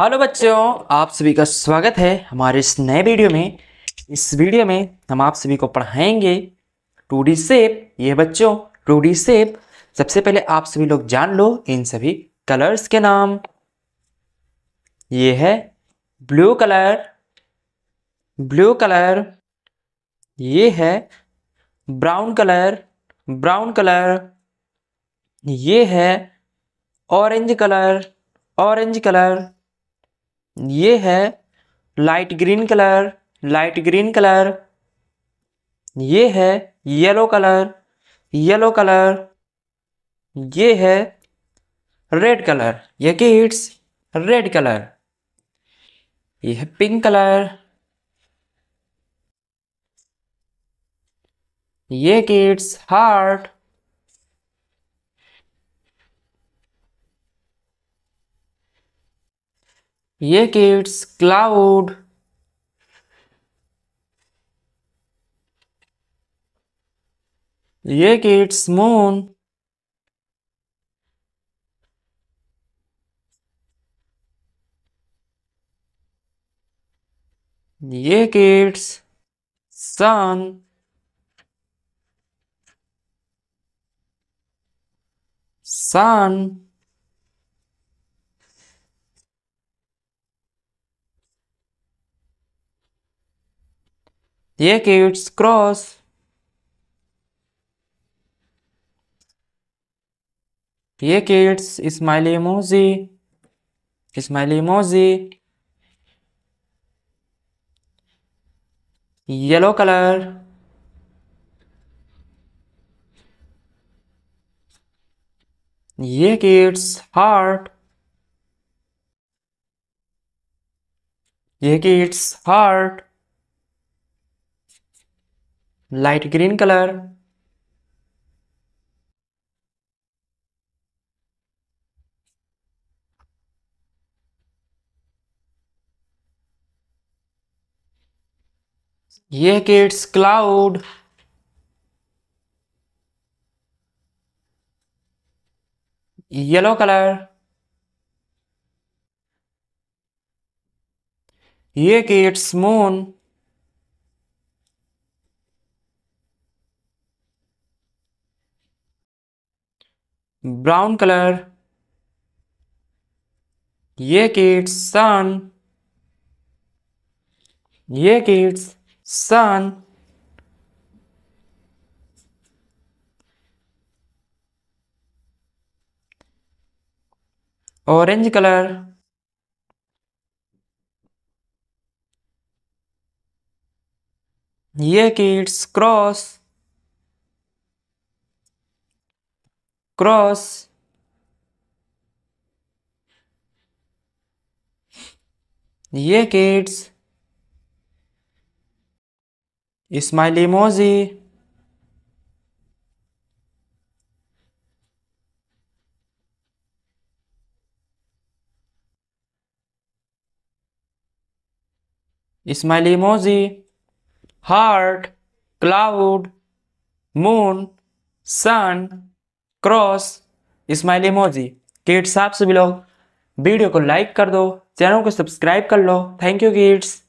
hello बच्चों आप सभी का स्वागत है हमारे इस नए वीडियो में इस वीडियो में हम आप सभी को पढ़ाएंगे टू डी सेप ये बच्चों टू डी सेप सबसे पहले आप सभी लोग जान लो इन सभी कलर्स के नाम ये है ब्लू कलर ब्लू कलर ये है ब्राउन कलर ब्राउन कलर ये है ऑरेंज कलर ऑरेंज कलर ये है light green colour light green colour ये है येलो कलर येलो कलर ये है रेड कलर ये किड्स रेड कलर ये है पिंक कलर ये किड्स हार्ट ये किड्स क्लाउड ये किड्स मून ये किड्स सन sun ये किड्स क्रॉस ये kids smiley emoji smiley emoji yellow colour ये किड्स हार्ट ये kids heart light green colour ये है किड्स क्लाउड येलो कलर ये किड्स मून ब्राउन कलर ये किड्स सन ये किड्स सन ऑरेंज कलर ये kids cross cross yeah kids smiley emoji smiley emoji heart cloud moon sun cross smile emoji kids आपसे लोग video को like कर दो channel को सब्सक्राइब कर लो थैंक यू किड्स